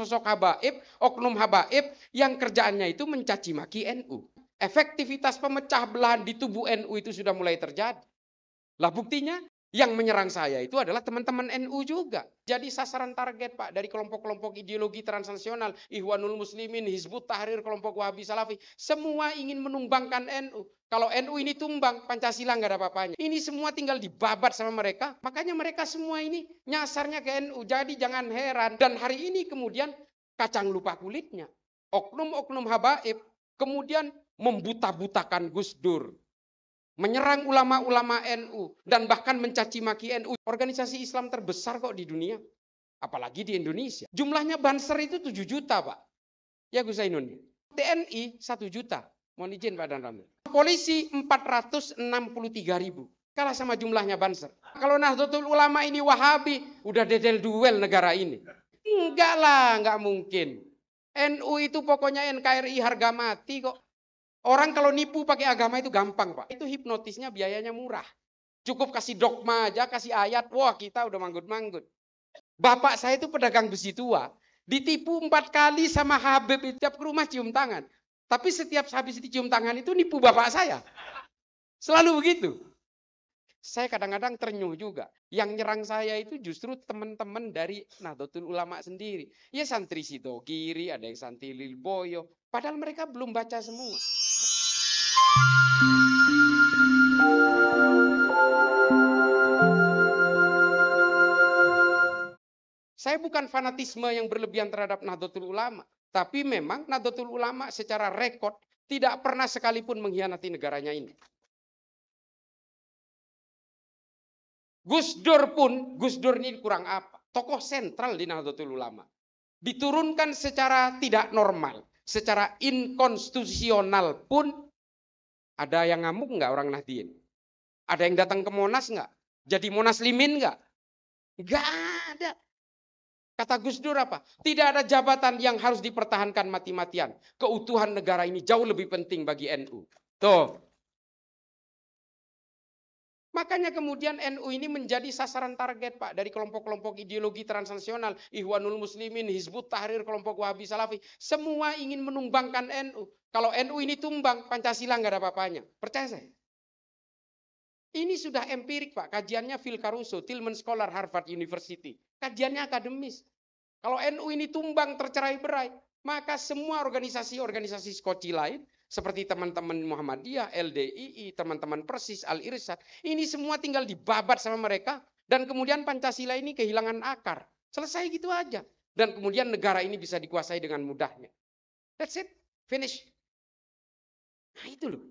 sosok habaib, oknum habaib yang kerjaannya itu mencaci maki NU. Efektivitas pemecah belahan di tubuh NU itu sudah mulai terjadi. Lah buktinya yang menyerang saya itu adalah teman-teman NU juga. Jadi sasaran target Pak dari kelompok-kelompok ideologi transnasional, Ihwanul Muslimin, Hizbut Tahrir, kelompok Wahabi Salafi, semua ingin menumbangkan NU. Kalau NU ini tumbang, Pancasila nggak ada apa-apanya. Ini semua tinggal dibabat sama mereka. Makanya mereka semua ini nyasarnya ke NU. Jadi jangan heran. Dan hari ini kemudian kacang lupa kulitnya. Oknum-oknum habaib kemudian membuta-butakan Gus Dur. Menyerang ulama-ulama NU dan bahkan mencaci maki NU. Organisasi Islam terbesar kok di dunia. Apalagi di Indonesia. Jumlahnya banser itu 7 juta, Pak. Ya Gus Ainun. TNI 1 juta. Mohon izin Pak Dan Ramil. Polisi 463 ribu. Kalah sama jumlahnya Banser. Kalau Nahdlatul Ulama ini Wahabi, udah dedel duel negara ini. Enggak lah, enggak mungkin. NU itu pokoknya NKRI harga mati kok. Orang kalau nipu pakai agama itu gampang Pak. Itu hipnotisnya biayanya murah. Cukup kasih dogma aja, kasih ayat, wah kita udah manggut-manggut. Bapak saya itu pedagang besi tua, ditipu empat kali sama Habib tiap ke rumah cium tangan. Tapi setiap habis dicium tangan itu nipu bapak saya. Selalu begitu. Saya kadang-kadang ternyuh juga. Yang nyerang saya itu justru teman-teman dari Nahdlatul Ulama sendiri. Ya santri Sido Kiri ada yang santri Lilboyo. Padahal mereka belum baca semua. Saya bukan fanatisme yang berlebihan terhadap Nahdlatul Ulama. Tapi memang Nahdlatul Ulama secara rekod tidak pernah sekalipun mengkhianati negaranya ini. Gus Dur pun, Gus Dur ini kurang apa? Tokoh sentral di Nahdlatul Ulama. Diturunkan secara tidak normal, secara inkonstitusional pun ada yang ngamuk nggak orang Nahdien? Ada yang datang ke Monas nggak? Jadi Monas Limin nggak? Nggak ada. Kata Gus Dur apa? Tidak ada jabatan yang harus dipertahankan mati-matian. Keutuhan negara ini jauh lebih penting bagi NU. Tuh. Makanya kemudian NU ini menjadi sasaran target Pak dari kelompok-kelompok ideologi transnasional, Ihwanul Muslimin, Hizbut Tahrir, kelompok Wahabi Salafi, semua ingin menumbangkan NU. Kalau NU ini tumbang, Pancasila nggak ada apa-apanya. Percaya saya. Ini sudah empirik Pak, kajiannya Phil Caruso, Tillman Scholar Harvard University. Kajiannya akademis. Kalau NU ini tumbang tercerai berai, maka semua organisasi-organisasi skoci lain seperti teman-teman Muhammadiyah, LDII, teman-teman Persis, Al-Irsyad, ini semua tinggal dibabat sama mereka dan kemudian Pancasila ini kehilangan akar. Selesai gitu aja. Dan kemudian negara ini bisa dikuasai dengan mudahnya. That's it. Finish. Nah itu loh.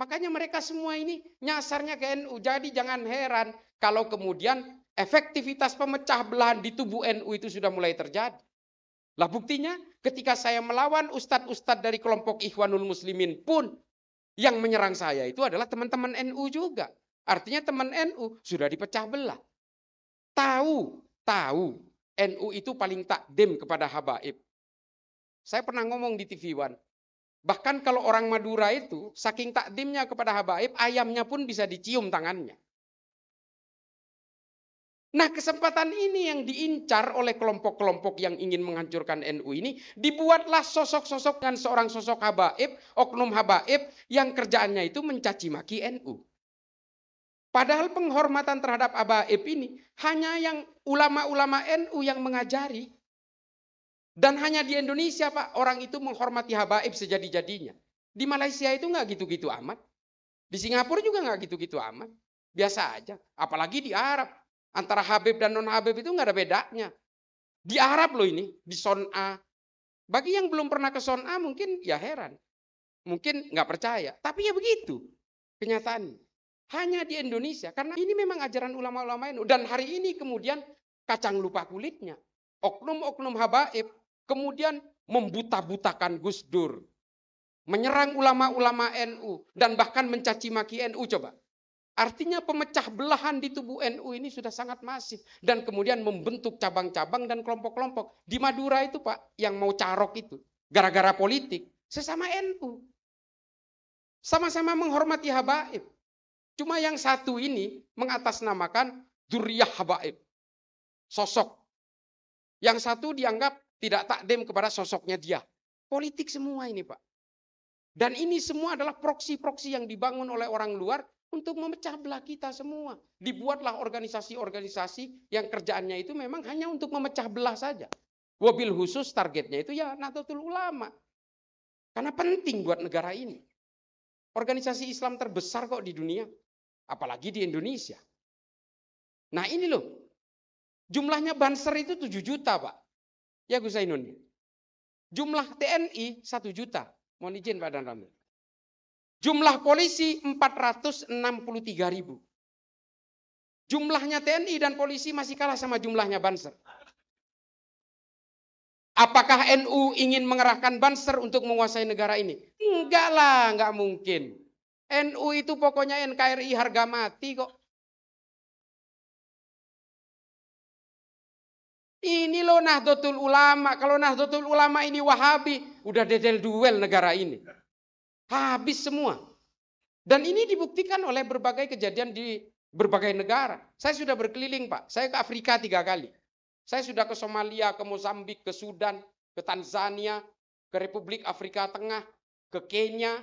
Makanya mereka semua ini nyasarnya ke NU. Jadi jangan heran kalau kemudian efektivitas pemecah belahan di tubuh NU itu sudah mulai terjadi. Lah buktinya ketika saya melawan ustadz-ustadz dari kelompok Ikhwanul Muslimin pun yang menyerang saya itu adalah teman-teman NU juga. Artinya teman NU sudah dipecah belah. Tahu, tahu NU itu paling takdim kepada habaib. Saya pernah ngomong di TV One, Bahkan kalau orang Madura itu saking takdimnya kepada habaib, ayamnya pun bisa dicium tangannya. Nah kesempatan ini yang diincar oleh kelompok-kelompok yang ingin menghancurkan NU ini dibuatlah sosok-sosok dengan seorang sosok habaib, oknum habaib yang kerjaannya itu mencaci maki NU. Padahal penghormatan terhadap habaib ini hanya yang ulama-ulama NU yang mengajari. Dan hanya di Indonesia Pak, orang itu menghormati habaib sejadi-jadinya. Di Malaysia itu nggak gitu-gitu amat. Di Singapura juga nggak gitu-gitu amat. Biasa aja. Apalagi di Arab. Antara habib dan non-habib itu nggak ada bedanya. Di Arab loh ini, di Son'a. Bagi yang belum pernah ke Son'a mungkin ya heran. Mungkin nggak percaya. Tapi ya begitu kenyataan. Hanya di Indonesia. Karena ini memang ajaran ulama-ulama ini. Dan hari ini kemudian kacang lupa kulitnya. Oknum-oknum habaib kemudian membuta-butakan Gus Dur, menyerang ulama-ulama NU dan bahkan mencaci maki NU coba. Artinya pemecah belahan di tubuh NU ini sudah sangat masif dan kemudian membentuk cabang-cabang dan kelompok-kelompok. Di Madura itu Pak yang mau carok itu gara-gara politik sesama NU. Sama-sama menghormati habaib. Cuma yang satu ini mengatasnamakan duriyah habaib. Sosok. Yang satu dianggap tidak takdim kepada sosoknya dia. Politik semua ini Pak. Dan ini semua adalah proksi-proksi yang dibangun oleh orang luar untuk memecah belah kita semua. Dibuatlah organisasi-organisasi yang kerjaannya itu memang hanya untuk memecah belah saja. Wabil khusus targetnya itu ya Nahdlatul Ulama. Karena penting buat negara ini. Organisasi Islam terbesar kok di dunia, apalagi di Indonesia. Nah ini loh, jumlahnya banser itu 7 juta Pak. Ya Gus Zainun. Jumlah TNI 1 juta. Mohon izin Pak Dan Ramil. Jumlah polisi 463 ribu. Jumlahnya TNI dan polisi masih kalah sama jumlahnya Banser. Apakah NU ingin mengerahkan Banser untuk menguasai negara ini? Enggak lah, enggak mungkin. NU itu pokoknya NKRI harga mati kok. Ini loh Nahdlatul Ulama. Kalau Nahdlatul Ulama ini Wahabi, udah dedel duel negara ini. Habis semua. Dan ini dibuktikan oleh berbagai kejadian di berbagai negara. Saya sudah berkeliling Pak. Saya ke Afrika tiga kali. Saya sudah ke Somalia, ke Mozambik, ke Sudan, ke Tanzania, ke Republik Afrika Tengah, ke Kenya,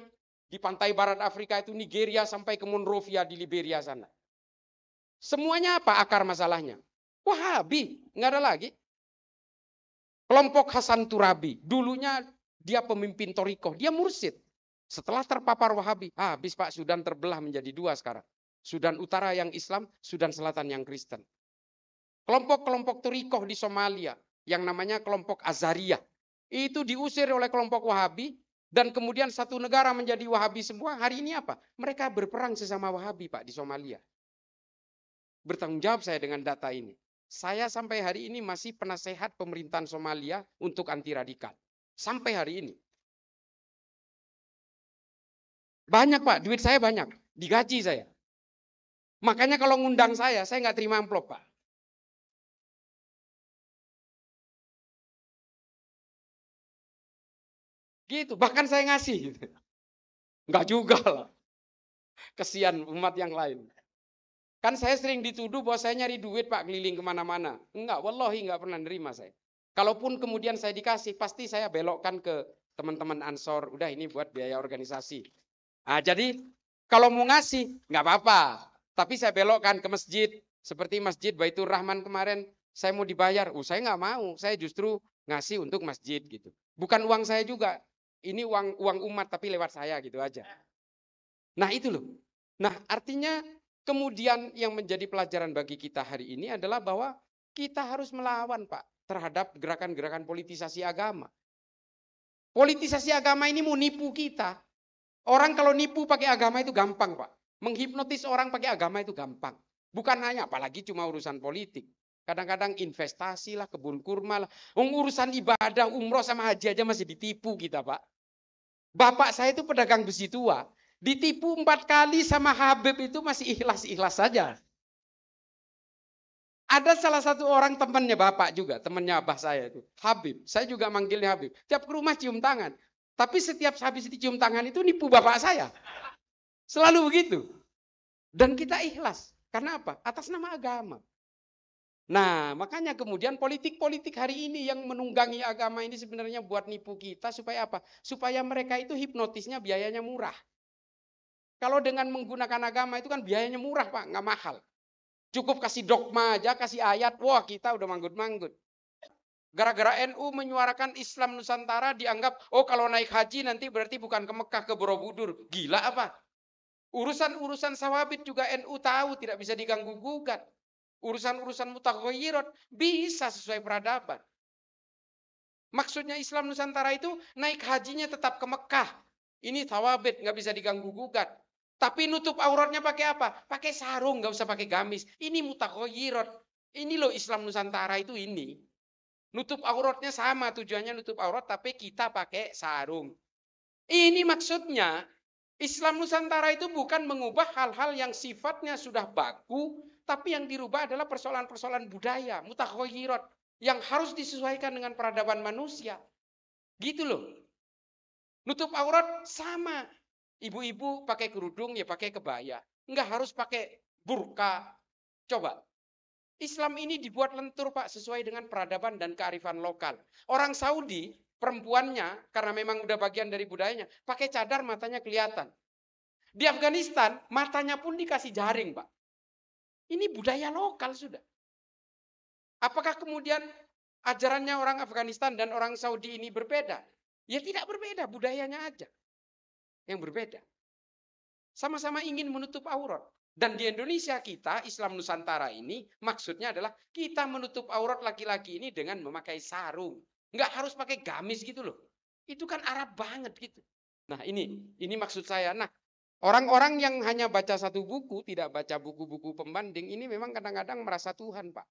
di pantai barat Afrika itu Nigeria sampai ke Monrovia di Liberia sana. Semuanya apa akar masalahnya? Wahabi, nggak ada lagi. Kelompok Hasan Turabi, dulunya dia pemimpin Torikoh, dia mursid. Setelah terpapar Wahabi, habis Pak Sudan terbelah menjadi dua sekarang. Sudan Utara yang Islam, Sudan Selatan yang Kristen. Kelompok-kelompok Turikoh di Somalia yang namanya kelompok Azaria. Itu diusir oleh kelompok Wahabi dan kemudian satu negara menjadi Wahabi semua. Hari ini apa? Mereka berperang sesama Wahabi Pak di Somalia. Bertanggung jawab saya dengan data ini. Saya sampai hari ini masih penasehat pemerintahan Somalia untuk anti radikal. Sampai hari ini. Banyak Pak, duit saya banyak. Digaji saya. Makanya kalau ngundang saya, saya nggak terima amplop Pak. Gitu, bahkan saya ngasih. Nggak juga lah. Kesian umat yang lain. Kan saya sering dituduh bahwa saya nyari duit pak keliling kemana-mana. Enggak, wallahi enggak pernah nerima saya. Kalaupun kemudian saya dikasih, pasti saya belokkan ke teman-teman ansor. Udah ini buat biaya organisasi. Nah, jadi kalau mau ngasih, enggak apa-apa. Tapi saya belokkan ke masjid. Seperti masjid Baitur Rahman kemarin, saya mau dibayar. Uh, saya enggak mau, saya justru ngasih untuk masjid gitu. Bukan uang saya juga, ini uang uang umat tapi lewat saya gitu aja. Nah itu loh. Nah artinya Kemudian yang menjadi pelajaran bagi kita hari ini adalah bahwa kita harus melawan Pak terhadap gerakan-gerakan politisasi agama. Politisasi agama ini mau nipu kita. Orang kalau nipu pakai agama itu gampang Pak. Menghipnotis orang pakai agama itu gampang. Bukan hanya apalagi cuma urusan politik. Kadang-kadang investasi lah, kebun kurma lah. Urusan ibadah, umroh sama haji aja masih ditipu kita Pak. Bapak saya itu pedagang besi tua. Ditipu empat kali sama Habib itu masih ikhlas-ikhlas saja. Ada salah satu orang temannya bapak juga, temannya abah saya itu. Habib, saya juga manggilnya Habib. Tiap ke rumah cium tangan. Tapi setiap habis dicium tangan itu nipu bapak saya. Selalu begitu. Dan kita ikhlas. Karena apa? Atas nama agama. Nah, makanya kemudian politik-politik hari ini yang menunggangi agama ini sebenarnya buat nipu kita supaya apa? Supaya mereka itu hipnotisnya biayanya murah. Kalau dengan menggunakan agama itu kan biayanya murah Pak, nggak mahal. Cukup kasih dogma aja, kasih ayat, wah kita udah manggut-manggut. Gara-gara NU menyuarakan Islam Nusantara dianggap, oh kalau naik haji nanti berarti bukan ke Mekah, ke Borobudur. Gila apa? Urusan-urusan sawabit juga NU tahu, tidak bisa diganggu-gugat. Urusan-urusan mutakhayyirat bisa sesuai peradaban. Maksudnya Islam Nusantara itu naik hajinya tetap ke Mekah. Ini tawabit, nggak bisa diganggu gugat. Tapi nutup auratnya pakai apa? Pakai sarung, nggak usah pakai gamis. Ini mutakoyirot. Ini loh Islam Nusantara itu ini. Nutup auratnya sama, tujuannya nutup aurat, tapi kita pakai sarung. Ini maksudnya, Islam Nusantara itu bukan mengubah hal-hal yang sifatnya sudah baku, tapi yang dirubah adalah persoalan-persoalan budaya, mutakoyirot, yang harus disesuaikan dengan peradaban manusia. Gitu loh. Nutup aurat sama, Ibu-ibu pakai kerudung ya pakai kebaya. Enggak harus pakai burka. Coba. Islam ini dibuat lentur Pak sesuai dengan peradaban dan kearifan lokal. Orang Saudi perempuannya karena memang udah bagian dari budayanya pakai cadar matanya kelihatan. Di Afghanistan matanya pun dikasih jaring Pak. Ini budaya lokal sudah. Apakah kemudian ajarannya orang Afghanistan dan orang Saudi ini berbeda? Ya tidak berbeda, budayanya aja yang berbeda. Sama-sama ingin menutup aurat. Dan di Indonesia kita, Islam Nusantara ini, maksudnya adalah kita menutup aurat laki-laki ini dengan memakai sarung. Nggak harus pakai gamis gitu loh. Itu kan Arab banget gitu. Nah ini, ini maksud saya. Nah Orang-orang yang hanya baca satu buku, tidak baca buku-buku pembanding, ini memang kadang-kadang merasa Tuhan, Pak.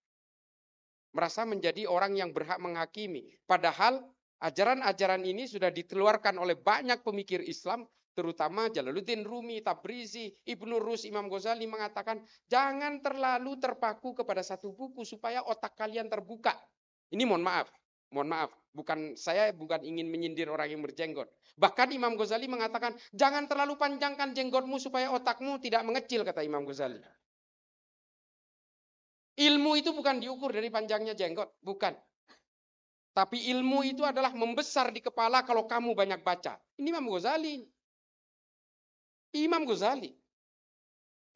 Merasa menjadi orang yang berhak menghakimi. Padahal ajaran-ajaran ini sudah dikeluarkan oleh banyak pemikir Islam terutama Jalaluddin Rumi, Tabrizi, Ibnu Rus, Imam Ghazali mengatakan jangan terlalu terpaku kepada satu buku supaya otak kalian terbuka. Ini mohon maaf, mohon maaf, bukan saya bukan ingin menyindir orang yang berjenggot. Bahkan Imam Ghazali mengatakan jangan terlalu panjangkan jenggotmu supaya otakmu tidak mengecil kata Imam Ghazali. Ilmu itu bukan diukur dari panjangnya jenggot, bukan. Tapi ilmu itu adalah membesar di kepala kalau kamu banyak baca. Ini Imam Ghazali, Imam Ghazali.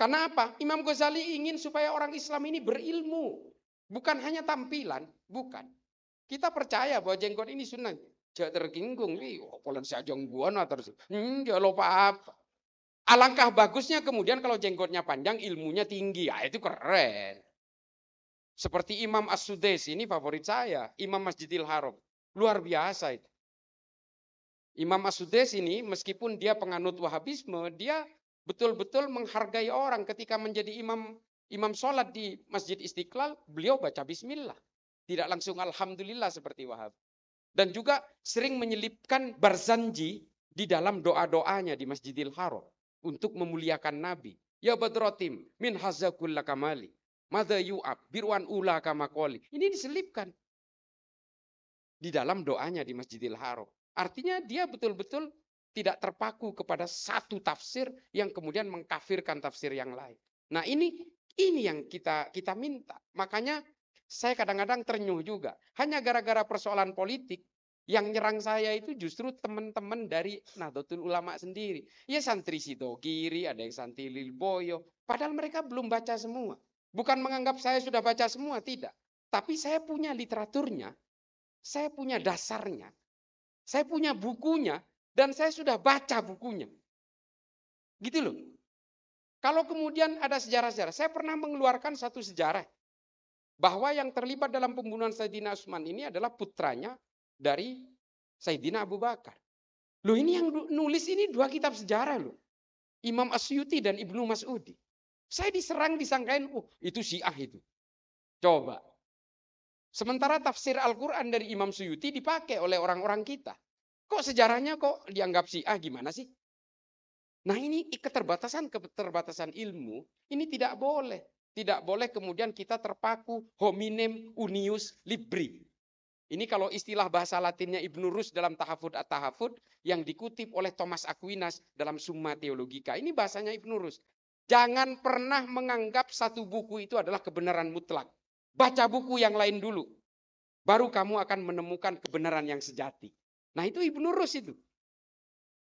Karena apa? Imam Ghazali ingin supaya orang Islam ini berilmu. Bukan hanya tampilan, bukan. Kita percaya bahwa jenggot ini sunnah. Jangan terkinggung. Kalau saya si ajong terus. jangan lupa apa. Alangkah bagusnya kemudian kalau jenggotnya panjang, ilmunya tinggi. Ya, itu keren. Seperti Imam As-Sudes ini favorit saya. Imam Masjidil Haram. Luar biasa itu. Imam Asudes ini meskipun dia penganut Wahabisme, dia betul-betul menghargai orang ketika menjadi imam imam sholat di Masjid Istiqlal, beliau baca bismillah. Tidak langsung alhamdulillah seperti Wahab. Dan juga sering menyelipkan barzanji di dalam doa-doanya di Masjidil Haram untuk memuliakan Nabi. Ya Badrotim, min hazakulla kamali. Mada yu'ab, birwan ula kamakoli. Ini diselipkan. Di dalam doanya di Masjidil Haram. Artinya dia betul-betul tidak terpaku kepada satu tafsir yang kemudian mengkafirkan tafsir yang lain. Nah, ini ini yang kita kita minta. Makanya saya kadang-kadang ternyuh juga. Hanya gara-gara persoalan politik yang nyerang saya itu justru teman-teman dari Nahdlatul Ulama sendiri. Ya santri kiri ada yang santri Lilboyo. Padahal mereka belum baca semua. Bukan menganggap saya sudah baca semua, tidak. Tapi saya punya literaturnya, saya punya dasarnya. Saya punya bukunya dan saya sudah baca bukunya. Gitu loh. Kalau kemudian ada sejarah-sejarah, saya pernah mengeluarkan satu sejarah bahwa yang terlibat dalam pembunuhan Saidina Utsman ini adalah putranya dari Saidina Abu Bakar. Loh ini yang nulis ini dua kitab sejarah loh. Imam Asyuti dan Ibnu Mas'udi. Saya diserang disangkain, oh itu Syiah itu. Coba. Sementara tafsir Al-Quran dari Imam Suyuti dipakai oleh orang-orang kita. Kok sejarahnya kok dianggap si ah gimana sih? Nah ini keterbatasan keterbatasan ilmu ini tidak boleh. Tidak boleh kemudian kita terpaku hominem unius libri. Ini kalau istilah bahasa latinnya Ibnu Rus dalam Tahafud at-Tahafud yang dikutip oleh Thomas Aquinas dalam Summa Theologica. Ini bahasanya Ibnu Rus. Jangan pernah menganggap satu buku itu adalah kebenaran mutlak. Baca buku yang lain dulu. Baru kamu akan menemukan kebenaran yang sejati. Nah itu Ibnu Rus itu.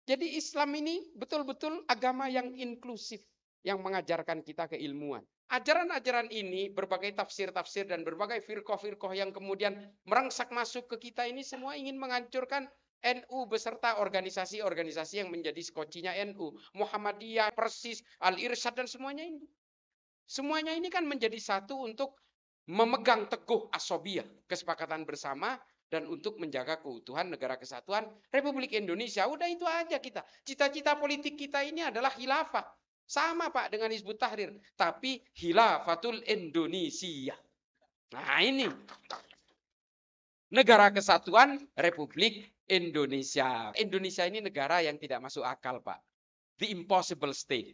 Jadi Islam ini betul-betul agama yang inklusif. Yang mengajarkan kita keilmuan. Ajaran-ajaran ini, berbagai tafsir-tafsir dan berbagai firkoh-firkoh yang kemudian merangsak masuk ke kita ini semua ingin menghancurkan NU beserta organisasi-organisasi yang menjadi skocinya NU. Muhammadiyah, Persis, Al-Irsyad dan semuanya ini. Semuanya ini kan menjadi satu untuk memegang teguh asobia kesepakatan bersama dan untuk menjaga keutuhan negara kesatuan Republik Indonesia. Udah itu aja kita. Cita-cita politik kita ini adalah khilafah. Sama Pak dengan Hizbut Tahrir. Tapi khilafatul Indonesia. Nah ini. Negara kesatuan Republik Indonesia. Indonesia ini negara yang tidak masuk akal Pak. The impossible state.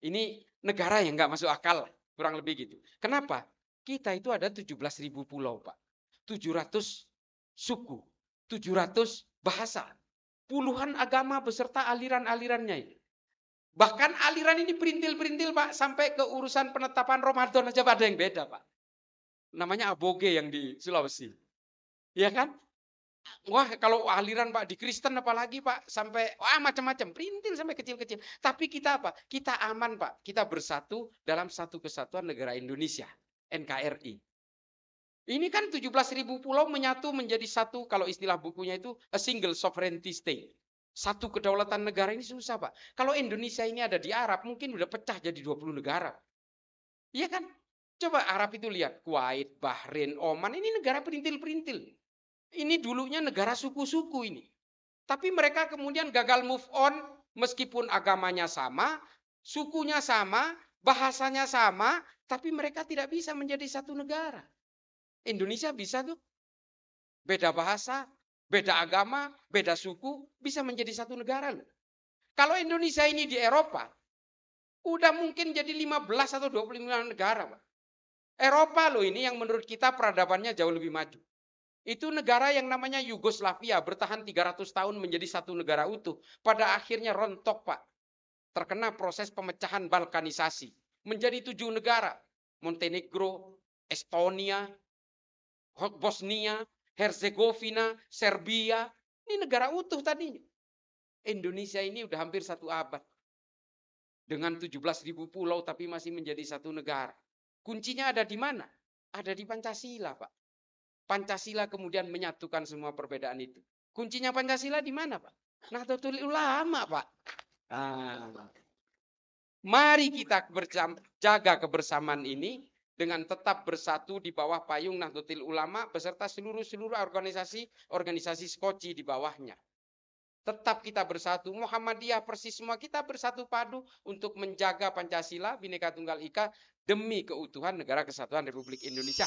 Ini negara yang nggak masuk akal. Kurang lebih gitu. Kenapa? Kita itu ada ribu pulau, Pak. 700 suku, 700 bahasa, puluhan agama beserta aliran-alirannya ini. Bahkan aliran ini perintil-perintil Pak, sampai ke urusan penetapan Ramadan aja ada yang beda, Pak. Namanya aboge yang di Sulawesi. Iya kan? Wah, kalau aliran Pak di Kristen apalagi Pak sampai wah macam-macam, perintil sampai kecil-kecil. Tapi kita apa? Kita aman Pak. Kita bersatu dalam satu kesatuan negara Indonesia. NKRI. Ini kan 17.000 pulau menyatu menjadi satu, kalau istilah bukunya itu, a single sovereignty state. Satu kedaulatan negara ini susah, Pak. Kalau Indonesia ini ada di Arab, mungkin udah pecah jadi 20 negara. Iya kan? Coba Arab itu lihat, Kuwait, Bahrain, Oman, ini negara perintil-perintil. Ini dulunya negara suku-suku ini. Tapi mereka kemudian gagal move on meskipun agamanya sama, sukunya sama, bahasanya sama, tapi mereka tidak bisa menjadi satu negara. Indonesia bisa tuh. Beda bahasa, beda agama, beda suku, bisa menjadi satu negara loh. Kalau Indonesia ini di Eropa, udah mungkin jadi 15 atau 25 negara. Pak. Eropa loh ini yang menurut kita peradabannya jauh lebih maju. Itu negara yang namanya Yugoslavia bertahan 300 tahun menjadi satu negara utuh. Pada akhirnya rontok Pak terkena proses pemecahan Balkanisasi menjadi tujuh negara. Montenegro, Estonia, Bosnia, Herzegovina, Serbia. Ini negara utuh tadi Indonesia ini udah hampir satu abad. Dengan ribu pulau tapi masih menjadi satu negara. Kuncinya ada di mana? Ada di Pancasila, Pak. Pancasila kemudian menyatukan semua perbedaan itu. Kuncinya Pancasila di mana, Pak? nah tertulis Ulama, Pak. Ah. Mari kita jaga kebersamaan ini dengan tetap bersatu di bawah payung Nahdlatul Ulama beserta seluruh-seluruh organisasi-organisasi skoci di bawahnya. Tetap kita bersatu, Muhammadiyah persis semua kita bersatu padu untuk menjaga Pancasila, Bhinneka Tunggal Ika demi keutuhan negara kesatuan Republik Indonesia.